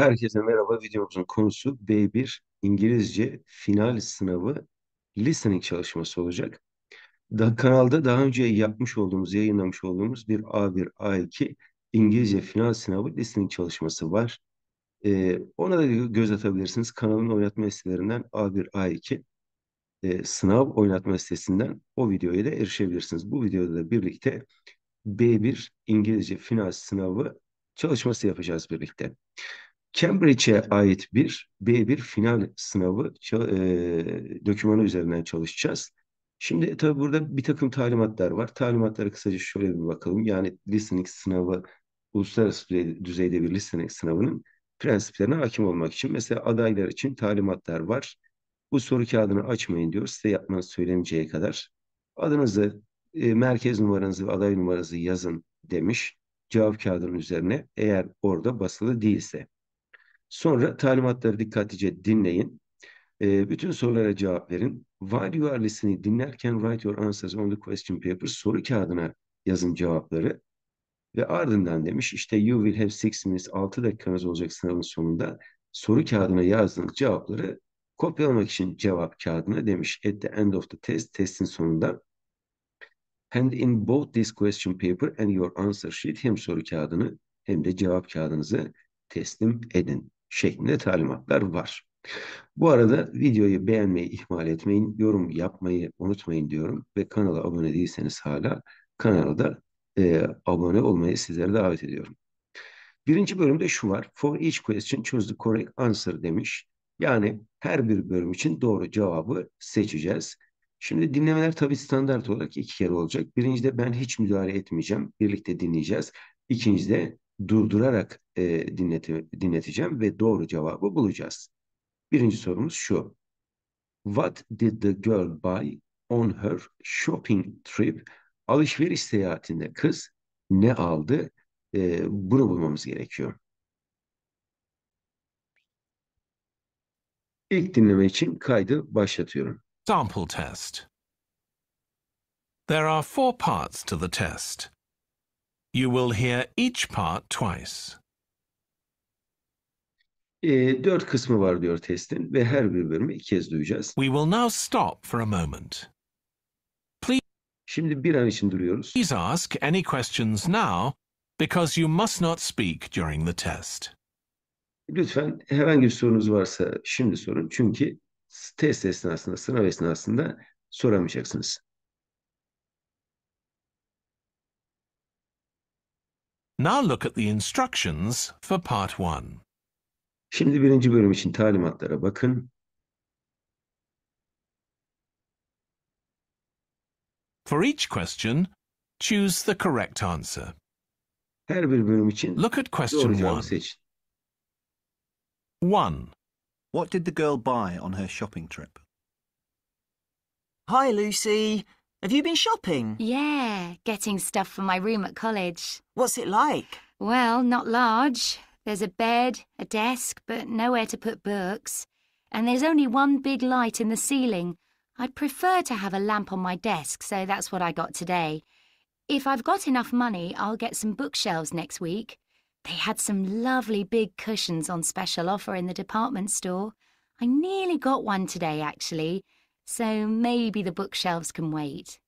Herkese merhaba. Videomuzun konusu B1 İngilizce final sınavı listening çalışması olacak. Da, kanalda daha önce yapmış olduğumuz, yayınlamış olduğumuz bir A1, A2 İngilizce final sınavı listening çalışması var. Ee, ona da göz atabilirsiniz. Kanalın oynatma sitelerinden A1, A2 e, sınav oynatma sitesinden o videoya da erişebilirsiniz. Bu videoda da birlikte B1 İngilizce final sınavı çalışması yapacağız birlikte. Cambridge'e ait bir B1 final sınavı e, dokümanı üzerinden çalışacağız. Şimdi e, tabii burada bir takım talimatlar var. Talimatlara kısaca şöyle bir bakalım. Yani listening sınavı uluslararası düzeyde bir listening sınavının prensiplerine hakim olmak için mesela adaylar için talimatlar var. Bu soru kağıdını açmayın diyor size yapmanız söylemeyeceğe kadar. Adınızı, e, merkez numaranızı ve aday numaranızı yazın demiş cevap kağıdının üzerine eğer orada basılı değilse. Sonra talimatları dikkatlice dinleyin. E, bütün sorulara cevap verin. While you are listening dinlerken write your answers on the question paper. Soru kağıdına yazın cevapları. Ve ardından demiş işte you will have six minutes 6 dakikanız olacak sınavın sonunda. Soru kağıdına yazdığınız cevapları kopyalamak için cevap kağıdına demiş. At the end of the test, testin sonunda. Hand in both this question paper and your answer sheet hem soru kağıdını hem de cevap kağıdınızı teslim edin şeklinde talimatlar var. Bu arada videoyu beğenmeyi ihmal etmeyin, yorum yapmayı unutmayın diyorum ve kanala abone değilseniz hala kanala da e, abone olmayı sizlere davet ediyorum. Birinci bölümde şu var. For each question choose the correct answer demiş. Yani her bir bölüm için doğru cevabı seçeceğiz. Şimdi dinlemeler tabii standart olarak iki kere olacak. Birincide ben hiç müdahale etmeyeceğim. Birlikte dinleyeceğiz. İkincide durdurarak e, dinleti, dinleteceğim ve doğru cevabı bulacağız. Birinci sorumuz şu. What did the girl buy on her shopping trip? Alışveriş seyahatinde kız ne aldı? E, bunu bulmamız gerekiyor. İlk dinleme için kaydı başlatıyorum. Sample test. There are four parts to the test. You will hear each part twice. E, dört kısmı var diyor testin ve her bir bölümü iki kez duyacağız. We will now stop for a moment. Please Şimdi bir an için duruyoruz. Please ask any questions now because you must not speak during the test. Lütfen herhangi bir sorunuz varsa şimdi sorun. Çünkü test esnasında, sınav esnasında soramayacaksınız. Now look at the instructions for part 1. Şimdi birinci bölüm için talimatlara bakın. For each question, choose the correct answer. Her bir bölüm için Look at question 1. 1. What did the girl buy on her shopping trip? Hi, Lucy. Have you been shopping? Yeah, getting stuff for my room at college. What's it like? Well, not large. There's a bed, a desk, but nowhere to put books. And there's only one big light in the ceiling. I'd prefer to have a lamp on my desk, so that's what I got today. If I've got enough money, I'll get some bookshelves next week. They had some lovely big cushions on special offer in the department store. I nearly got one today, actually. so maybe the bookshelves can wait.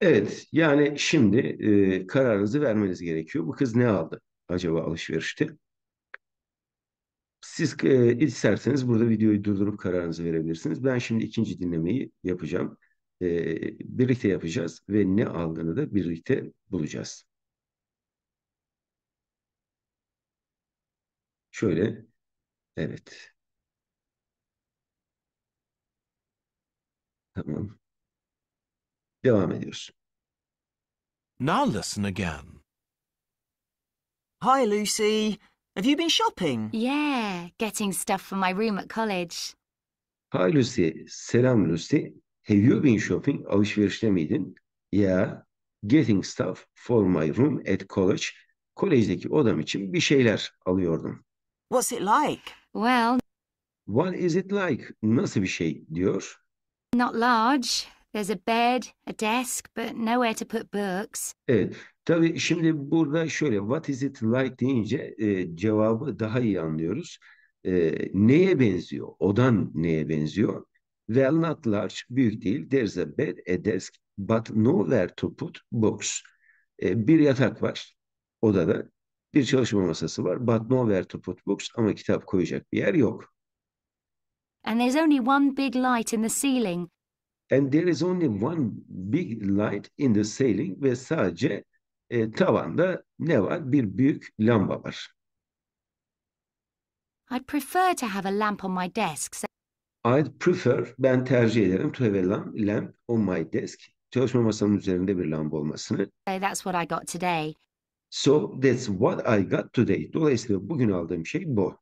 Evet, yani şimdi e, kararınızı vermeniz gerekiyor. Bu kız ne aldı acaba alışverişte? Siz e, isterseniz burada videoyu durdurup kararınızı verebilirsiniz. Ben şimdi ikinci dinlemeyi yapacağım. E, birlikte yapacağız ve ne aldığını da birlikte bulacağız. Şöyle Evet. Tamam. Devam ediyorsun. Now listen again. Hi, Lucy. Have you been shopping? Yeah, getting stuff for my room at college. Hi Lucy. Selam Lucy. Have you been shopping? Alışverişte miydin? Yeah. Getting stuff for my room at college. Kolejdeki odam için bir şeyler alıyordum. What's it like? Well, What is it like? Nasıl bir şey diyor. not large. There's a bed, a desk, but nowhere to put books. Evet. Tabii şimdi burada şöyle what is it like deyince e, cevabı daha iyi anlıyoruz. E, neye benziyor? Odan neye benziyor? Well not large, büyük değil. There's a bed, a desk, but nowhere to put books. E, bir yatak var odada bir çalışma masası var. But nowhere to put books ama kitap koyacak bir yer yok. And there's only one big light in the ceiling. And there is only one big light in the ceiling ve sadece e, tavanda ne var? Bir büyük lamba var. I'd prefer to have a lamp on my desk. So... I'd prefer, ben tercih ederim to have a lamp, on my desk. Çalışma masamın üzerinde bir lamba olmasını. So that's what I got today. So that's what I got today. Dolayısıyla bugün aldığım şey bu.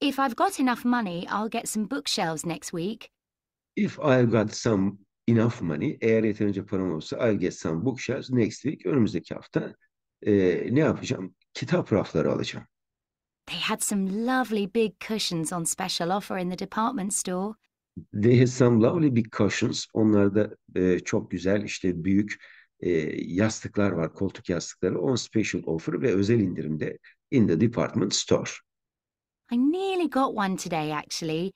If I've got enough money, I'll get some bookshelves next week. If I've got some enough money, eğer yeterince param olsa, I'll get some bookshelves next week. Önümüzdeki hafta e, ne yapacağım? Kitap rafları alacağım. They had some lovely big cushions on special offer in the department store. They had some lovely big cushions. Onlarda e, çok güzel işte büyük e, yastıklar var, koltuk yastıkları on special offer ve özel indirimde in the department store. I nearly got one today actually.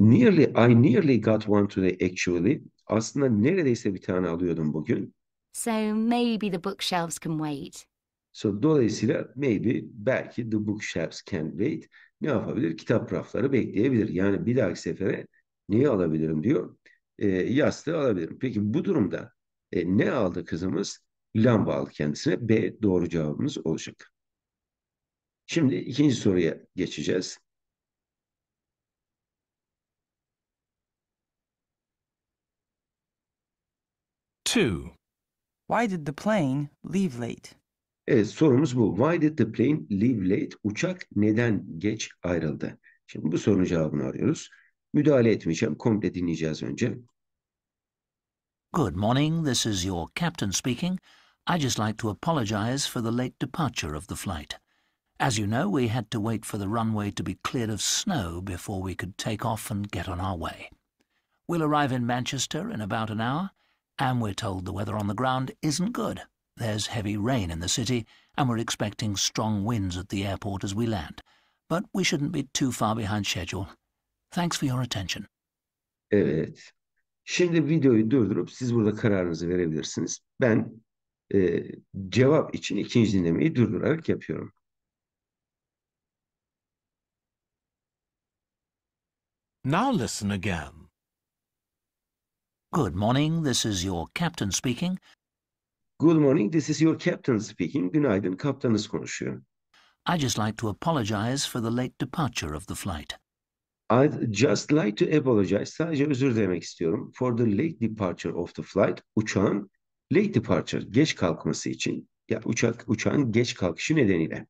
Nearly, I nearly got one today actually. Aslında neredeyse bir tane alıyordum bugün. So maybe the bookshelves can wait. So dolayısıyla maybe belki the bookshelves can wait. Ne yapabilir? Kitap rafları bekleyebilir. Yani bir dahaki sefere neyi alabilirim diyor. E, yastığı alabilirim. Peki bu durumda e, ne aldı kızımız? Lamba aldı kendisine. B doğru cevabımız olacak. Şimdi ikinci soruya geçeceğiz. Two. Why did the plane leave late? Evet sorumuz bu. Why did the plane leave late? Uçak neden geç ayrıldı? Şimdi bu sorunun cevabını arıyoruz. Müdahale etmeyeceğim. Komple dinleyeceğiz önce. Good morning, this is your captain speaking. I'd just like to apologize for the late departure of the flight. As you know, we had to wait for the runway to be cleared of snow before we could take off and get on our way. We'll arrive in Manchester in about an hour, and we're told the weather on the ground isn't good. There's heavy rain in the city, and we're expecting strong winds at the airport as we land. But we shouldn't be too far behind schedule. Thanks for your attention. Evet. Şimdi videoyu durdurup siz burada kararınızı verebilirsiniz. Ben e, cevap için ikinci dinlemeyi durdurarak yapıyorum. Now listen again. Good morning, this is your captain speaking. Good morning, this is your captain speaking. Günaydın, kaptanınız konuşuyor. I just like to apologize for the late departure of the flight. I'd just like to apologize. Sadece özür demek istiyorum. For the late departure of the flight. Uçağın late departure, geç kalkması için. Ya uçak uçağın geç kalkışı nedeniyle.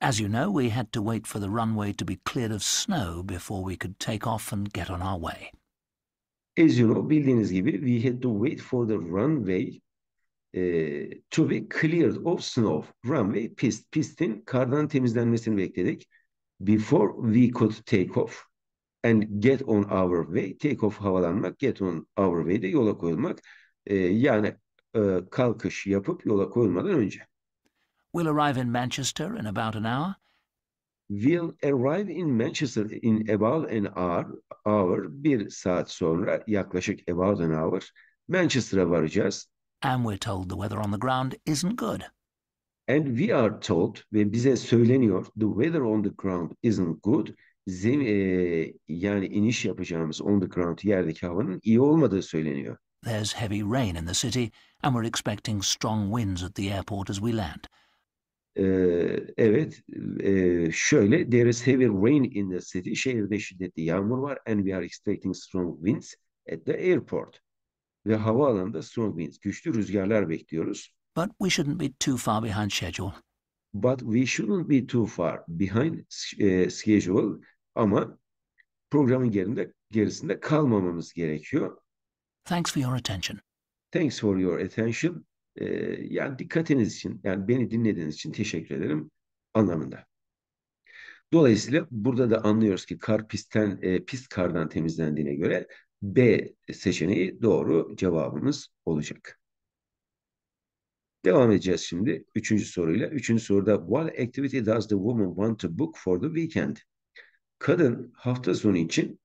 As you know, we had to wait for the runway to be cleared of snow before we could take off and get on our way. As you know, bildiğiniz gibi we had to wait for the runway e, to be cleared of snow. Runway pist, pistin kardan temizlenmesini bekledik. Before we could take off and get on our way. Take off havalanmak, get on our way de yola koyulmak. E, yani e, kalkış yapıp yola koyulmadan önce. We'll arrive in Manchester in about an hour. We'll arrive in Manchester in about an hour. Hour bir saat sonra yaklaşık about an hour Manchester'a varacağız. And we're told the weather on the ground isn't good. And we are told ve bize söyleniyor the weather on the ground isn't good zem, e, yani iniş yapacağımız underground yerdeki havanın iyi olmadığı söyleniyor. There's heavy rain in the city and we're expecting strong winds at the airport as we land. E, evet, e, şöyle there is heavy rain in the city. Şehirde şiddetli yağmur var and we are expecting strong winds at the airport. Ve havaalanında strong winds, güçlü rüzgarlar bekliyoruz. But we shouldn't be too far behind schedule. But we shouldn't be too far behind e, schedule. Ama programın gerinde, gerisinde kalmamamız gerekiyor. Thanks for your attention. Thanks for your attention. Ee, yani dikkatiniz için, yani beni dinlediğiniz için teşekkür ederim anlamında. Dolayısıyla burada da anlıyoruz ki kar pistten, e, pis kardan temizlendiğine göre B seçeneği doğru cevabımız olacak. Devam edeceğiz şimdi üçüncü soruyla. Üçüncü soruda What activity does the woman want to book for the weekend? kadın hafta sonu için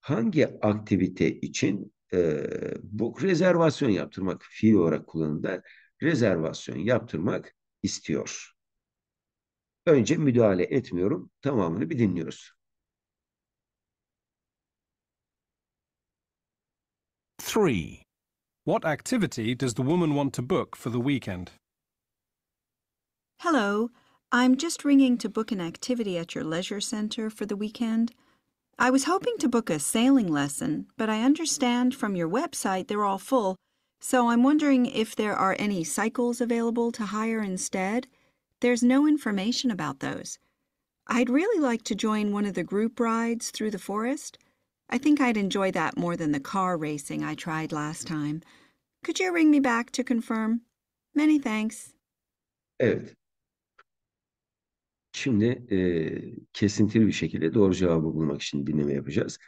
hangi aktivite için e, bu rezervasyon yaptırmak fiil olarak kullanımda rezervasyon yaptırmak istiyor. Önce müdahale etmiyorum. Tamamını bir dinliyoruz. Three. What activity does the woman want to book for the weekend? Hello. I'm just ringing to book an activity at your leisure center for the weekend. I was hoping to book a sailing lesson, but I understand from your website they're all full, so I'm wondering if there are any cycles available to hire instead. There's no information about those. I'd really like to join one of the group rides through the forest. I think I'd enjoy that more than the car racing I tried last time. Could you ring me back to confirm? Many thanks. Evet, Şimdi e, kesintili bir şekilde doğru cevabı bulmak için dinleme yapacağız.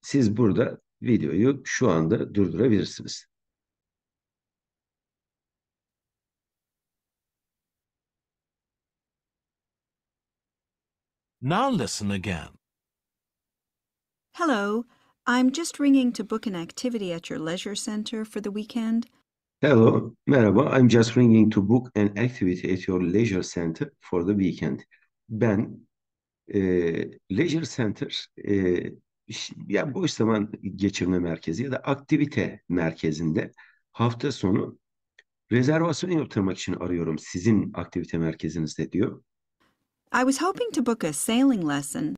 Siz burada videoyu şu anda durdurabilirsiniz. Now listen again. Hello, I'm just ringing to book an activity at your leisure center for the weekend. Hello, merhaba. I'm just ringing to book an activity at your leisure center for the weekend ben e, leisure center e, ya boş zaman geçirme merkezi ya da aktivite merkezinde hafta sonu rezervasyon yaptırmak için arıyorum sizin aktivite merkezinizde diyor. I was hoping to book a sailing lesson.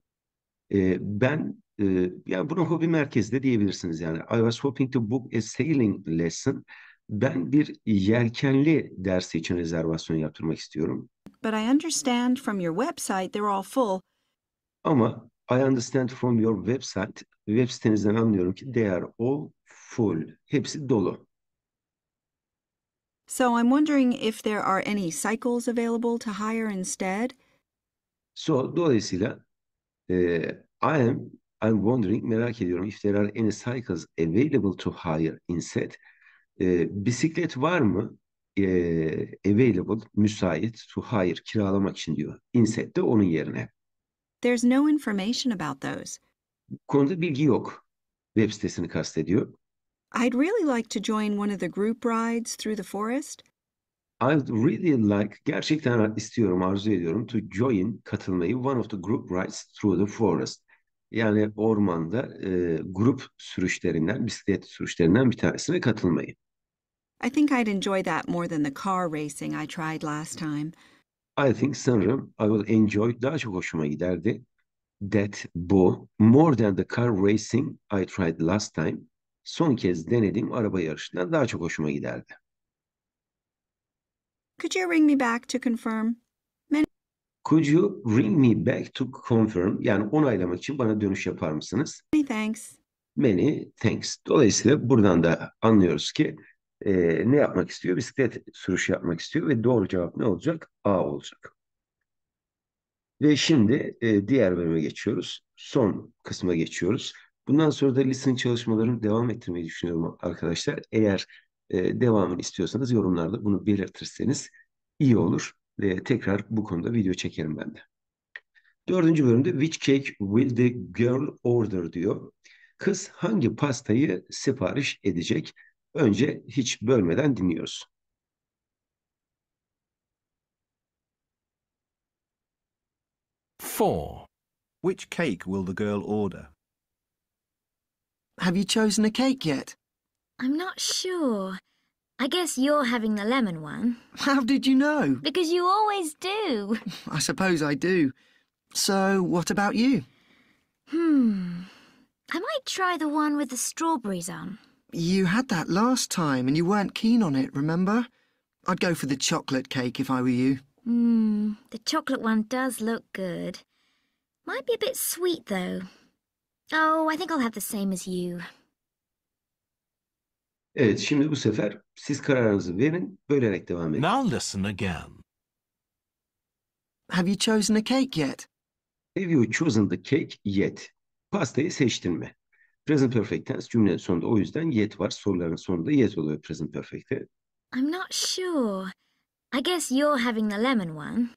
E, ben e, yani bunu hobi merkezde diyebilirsiniz yani. I was hoping to book a sailing lesson. Ben bir yelkenli dersi için rezervasyon yaptırmak istiyorum. But I understand from your website they're all full. Ama I understand from your website, web sitenizden anlıyorum ki they are all full. Hepsi dolu. So I'm wondering if there are any cycles available to hire instead. So dolayısıyla e, I am I'm wondering merak ediyorum if there are any cycles available to hire instead. E, bisiklet var mı? E, available, müsait. To hayır, kiralamak için diyor. Inset de onun yerine. There's no information about those. Konuda bilgi yok. Web sitesini kastediyor. I'd really like to join one of the group rides through the forest. I'd really like, gerçekten istiyorum, arzu ediyorum to join, katılmayı one of the group rides through the forest. Yani ormanda e, grup sürüşlerinden, bisiklet sürüşlerinden bir tanesine katılmayı. I think I'd enjoy that more than the car racing I tried last time. I think sanırım I will enjoy daha çok hoşuma giderdi. That bu more than the car racing I tried last time. Son kez denediğim araba yarışından daha çok hoşuma giderdi. Could you ring me back to confirm? Could you ring me back to confirm? Yani onaylamak için bana dönüş yapar mısınız? Many thanks. Many thanks. Dolayısıyla buradan da anlıyoruz ki e, ne yapmak istiyor? Bisiklet sürüşü yapmak istiyor ve doğru cevap ne olacak? A olacak. Ve şimdi e, diğer bölüme geçiyoruz. Son kısma geçiyoruz. Bundan sonra da listening çalışmalarını devam ettirmeyi düşünüyorum arkadaşlar. Eğer e, devamını istiyorsanız yorumlarda bunu belirtirseniz iyi olur. ve tekrar bu konuda video çekerim ben de. Dördüncü bölümde which cake will the girl order diyor. Kız hangi pastayı sipariş edecek? Önce hiç bölmeden dinliyoruz. Four. Which cake will the girl order? Have you chosen a cake yet? I'm not sure. I guess you're having the lemon one. How did you know? Because you always do. I suppose I do. So, what about you? Hmm. I might try the one with the strawberries on. You had that last time and you weren't keen on it, remember? I'd go for the chocolate cake if I were you. Mmm, the chocolate one does look good. Might be a bit sweet, though. Oh, I think I'll have the same as you. Evet, şimdi bu sefer siz kararınızı verin, bölerek devam edin. Now listen again. Have you chosen a cake yet? Have you chosen the cake yet? Pastayı seçtin mi? Present perfect tense cümle sonunda o yüzden yet var. Soruların sonunda yet oluyor present perfect'te. I'm not sure. I guess you're having the lemon one.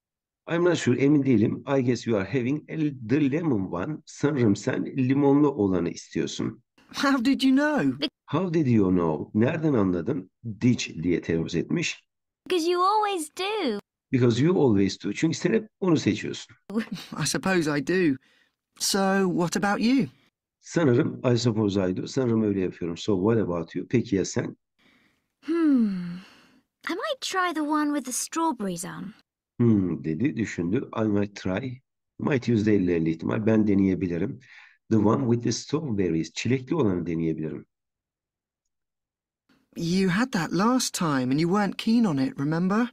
I'm not sure, emin değilim. I guess you are having the lemon one. Sanırım sen limonlu olanı istiyorsun. How did you know? How did you know? Nereden anladın? Did diye telaffuz etmiş. Because you always do. Because you always do. Çünkü sen hep onu seçiyorsun. I suppose I do. So what about you? Sanırım Aysa Bozay'dı. Sanırım öyle yapıyorum. So what about you? Peki ya sen? Hmm. I might try the one with the strawberries on. Hmm dedi, düşündü. I might try. Might yüzde elli ihtimal. Ben deneyebilirim. The one with the strawberries. Çilekli olanı deneyebilirim. You had that last time and you weren't keen on it, remember?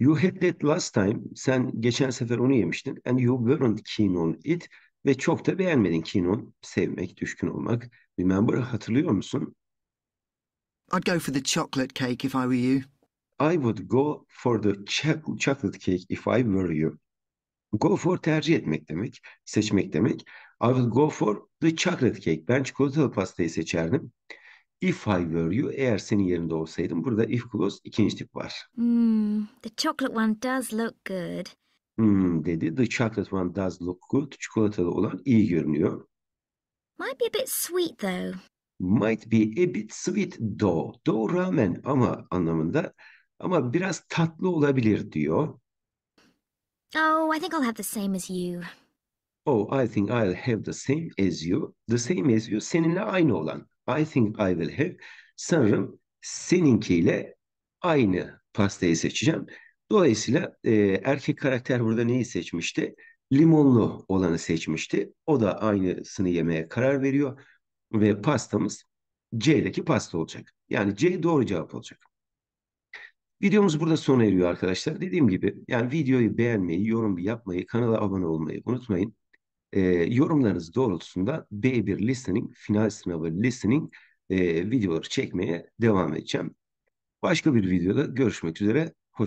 You had that last time. Sen geçen sefer onu yemiştin. And you weren't keen on it. Ve çok da beğenmedin Kinon Sevmek, düşkün olmak. Bilmem bunu hatırlıyor musun? I'd go for the chocolate cake if I were you. I would go for the chocolate cake if I were you. Go for tercih etmek demek, seçmek demek. I would go for the chocolate cake. Ben çikolatalı pastayı seçerdim. If I were you, eğer senin yerinde olsaydım. Burada if clause ikinci tip var. Hmm, the chocolate one does look good. Hmm, dedi. The chocolate one does look good. Çikolatalı olan iyi görünüyor. Might be a bit sweet though. Might be a bit sweet though. Though rağmen ama anlamında ama biraz tatlı olabilir diyor. Oh, I think I'll have the same as you. Oh, I think I'll have the same as you. The same as you seninle aynı olan. I think I will have sanırım seninkiyle aynı pastayı seçeceğim. Dolayısıyla e, erkek karakter burada neyi seçmişti? Limonlu olanı seçmişti. O da aynısını yemeye karar veriyor ve pastamız C'deki pasta olacak. Yani C doğru cevap olacak. Videomuz burada sona eriyor arkadaşlar. Dediğim gibi yani videoyu beğenmeyi, yorum yapmayı, kanala abone olmayı unutmayın. E, yorumlarınız doğrultusunda B1 Listening, final sınavı Listening e, videoları çekmeye devam edeceğim. Başka bir videoda görüşmek üzere.